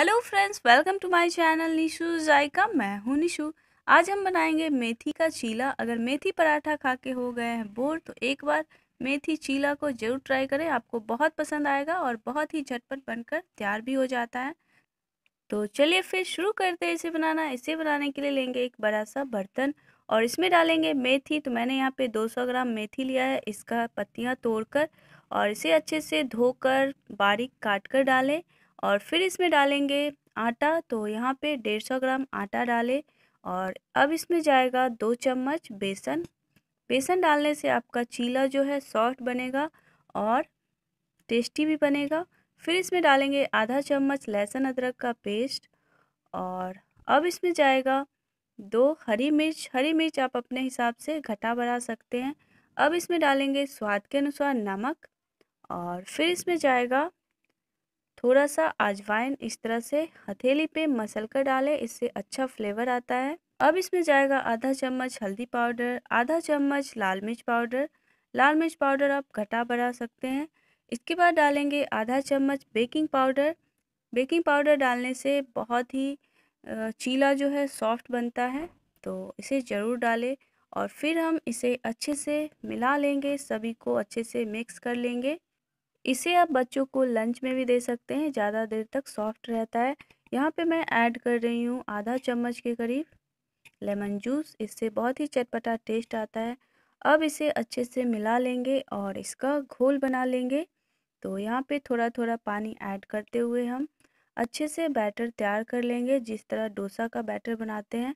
hello friends welcome to my channel Nishu Zaika मैं हूं निशु आज हम बनाएंगे मेथी का चीला अगर मेथी पराठा खा के हो गए हैं बोर तो एक बार मेथी चीला को ज़रूर ट्राई करें आपको बहुत पसंद आएगा और बहुत ही झटपट बनकर तैयार भी हो जाता है तो चलिए फिर शुरू करते हैं इसे बनाना इसे बनाने के लिए लेंगे एक बड़ा सा बर्तन और इसमें डालेंगे मेथी तो मैंने यहाँ पे 200 ग्राम मेथी लिया है इसका पत्तियाँ तोड़कर और इसे अच्छे से धोकर बारीक काट कर डालें और फिर इसमें डालेंगे आटा तो यहाँ पे डेढ़ सौ ग्राम आटा डालें और अब इसमें जाएगा दो चम्मच बेसन बेसन डालने से आपका चीला जो है सॉफ्ट बनेगा और टेस्टी भी बनेगा फिर इसमें डालेंगे आधा चम्मच लहसुन अदरक का पेस्ट और अब इसमें जाएगा दो हरी मिर्च हरी मिर्च आप अपने हिसाब से घटा बढ़ा सकते हैं अब इसमें डालेंगे स्वाद के अनुसार नमक और फिर इसमें जाएगा थोड़ा सा अजवाइन इस तरह से हथेली पे मसल कर डालें इससे अच्छा फ्लेवर आता है अब इसमें जाएगा आधा चम्मच हल्दी पाउडर आधा चम्मच लाल मिर्च पाउडर लाल मिर्च पाउडर आप घटा बढ़ा सकते हैं इसके बाद डालेंगे आधा चम्मच बेकिंग पाउडर बेकिंग पाउडर डालने से बहुत ही चीला जो है सॉफ्ट बनता है तो इसे ज़रूर डालें और फिर हम इसे अच्छे से मिला लेंगे सभी को अच्छे से मिक्स कर लेंगे इसे आप बच्चों को लंच में भी दे सकते हैं ज़्यादा देर तक सॉफ्ट रहता है यहाँ पे मैं ऐड कर रही हूँ आधा चम्मच के करीब लेमन जूस इससे बहुत ही चटपटा टेस्ट आता है अब इसे अच्छे से मिला लेंगे और इसका घोल बना लेंगे तो यहाँ पे थोड़ा थोड़ा पानी ऐड करते हुए हम अच्छे से बैटर तैयार कर लेंगे जिस तरह डोसा का बैटर बनाते हैं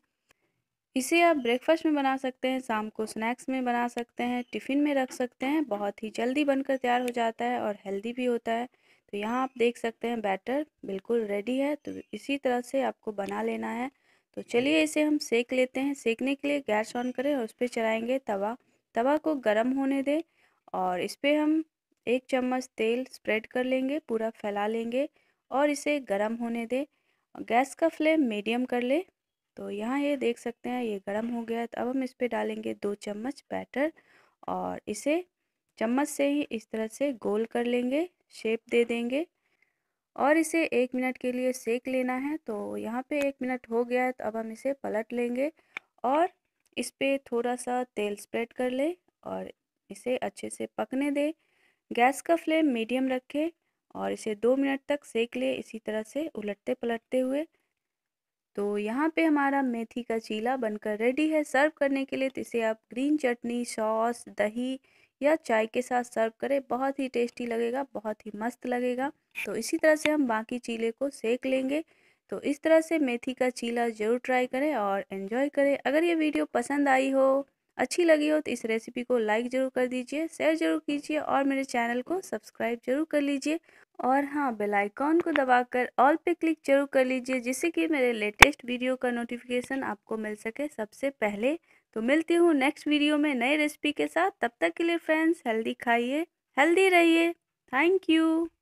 इसे आप ब्रेकफास्ट में बना सकते हैं शाम को स्नैक्स में बना सकते हैं टिफ़िन में रख सकते हैं बहुत ही जल्दी बनकर तैयार हो जाता है और हेल्दी भी होता है तो यहाँ आप देख सकते हैं बैटर बिल्कुल रेडी है तो इसी तरह से आपको बना लेना है तो चलिए इसे हम सेक लेते हैं सेकने के लिए गैस ऑन करें और उस पर चलाएँगे तवा तवा को गर्म होने दें और इस पर हम एक चम्मच तेल स्प्रेड कर लेंगे पूरा फैला लेंगे और इसे गर्म होने दें गैस का फ्लेम मीडियम कर ले तो यहाँ ये देख सकते हैं ये गर्म हो गया है तो अब हम इस पर डालेंगे दो चम्मच बैटर और इसे चम्मच से ही इस तरह से गोल कर लेंगे शेप दे देंगे और इसे एक मिनट के लिए सेक लेना है तो यहाँ पे एक मिनट हो गया है तो अब हम इसे पलट लेंगे और इस पर थोड़ा सा तेल स्प्रेड कर ले और इसे अच्छे से पकने दें गैस का फ्लेम मीडियम रखें और इसे दो मिनट तक सेक ले इसी तरह से उलटते पलटते हुए तो यहाँ पे हमारा मेथी का चीला बनकर रेडी है सर्व करने के लिए तो इसे आप ग्रीन चटनी सॉस दही या चाय के साथ सर्व करें बहुत ही टेस्टी लगेगा बहुत ही मस्त लगेगा तो इसी तरह से हम बाकी चीले को सेक लेंगे तो इस तरह से मेथी का चीला ज़रूर ट्राई करें और एंजॉय करें अगर ये वीडियो पसंद आई हो अच्छी लगी हो तो इस रेसिपी को लाइक ज़रूर कर दीजिए शेयर ज़रूर कीजिए और मेरे चैनल को सब्सक्राइब जरूर कर लीजिए और हाँ बेल आइकॉन को दबाकर ऑल पे क्लिक जरूर कर लीजिए जिससे कि मेरे लेटेस्ट वीडियो का नोटिफिकेशन आपको मिल सके सबसे पहले तो मिलती हूँ नेक्स्ट वीडियो में नए रेसिपी के साथ तब तक के लिए फ्रेंड्स हेल्दी खाइए हेल्दी रहिए थैंक यू